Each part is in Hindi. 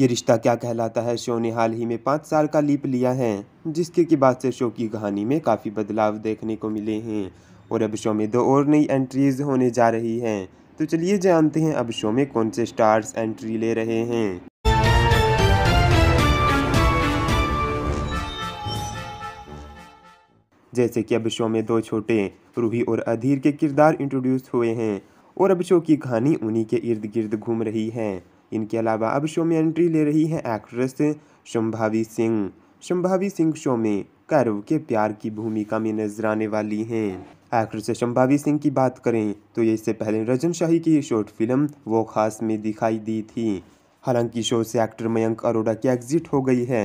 ये रिश्ता क्या कहलाता है शो ने हाल ही में पाँच साल का लीप लिया है जिसके के बाद से शो की कहानी में काफ़ी बदलाव देखने को मिले हैं और अब शो में दो और नई एंट्रीज होने जा रही हैं तो चलिए जानते हैं अब शो में कौन से स्टार्स एंट्री ले रहे हैं जैसे कि अब शो में दो छोटे रूही और अधीर के किरदार इंट्रोड्यूस हुए हैं और अब शो की कहानी उन्हीं के इर्द गिर्द घूम रही है इनके अलावा अब शो में एंट्री ले रही हैं एक्ट्रेस शंभावी सिंह शंभावी सिंह शो में कैरव के प्यार की भूमिका में नजर आने वाली हैं एक्ट्रेस शंभावी सिंह की बात करें तो ये इससे पहले रजन शाही की शॉर्ट फिल्म वो खास में दिखाई दी थी हालांकि शो से एक्टर मयंक अरोड़ा की एग्जिट हो गई है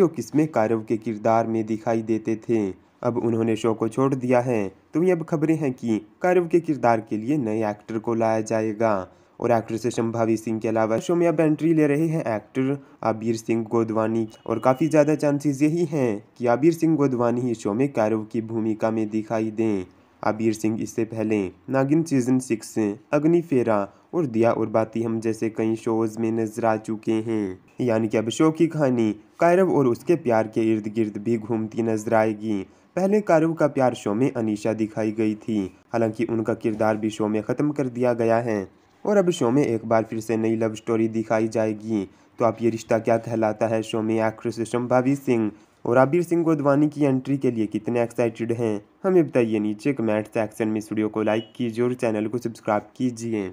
जो किसमें कौरव के किरदार में दिखाई देते थे अब उन्होंने शो को छोड़ दिया है तो ये अब खबरें हैं कि कैरव के किरदार के लिए नए एक्टर को लाया जाएगा और एक्ट्रेस शंभावी सिंह के अलावा शो में अब एंट्री ले रहे हैं एक्टर आबिर सिंह गोदवानी और काफ़ी ज़्यादा चांसेस यही हैं कि आबिर सिंह गोदवानी ही शो में कैरव की भूमिका में दिखाई दें आबिर सिंह इससे पहले नागिन सीजन सिक्स अग्नि फेरा और दिया और बाती हम जैसे कई शोज में नजर आ चुके हैं यानी कि अब शो की कहानी कायरव और उसके प्यार के इर्द गिर्द भी घूमती नजर आएगी पहले कायरव का प्यार शो में अनिशा दिखाई गई थी हालांकि उनका किरदार भी शो में ख़त्म कर दिया गया है और अब शो में एक बार फिर से नई लव स्टोरी दिखाई जाएगी तो आप ये रिश्ता क्या कहलाता है शो में एक्ट्रेस शंभावी सिंह और आबिर सिंह गोदवानी की एंट्री के लिए कितने एक्साइटेड हैं हमें बताइए नीचे कमेंट सेक्शन में स्टूडियो को लाइक कीजिए और चैनल को सब्सक्राइब कीजिए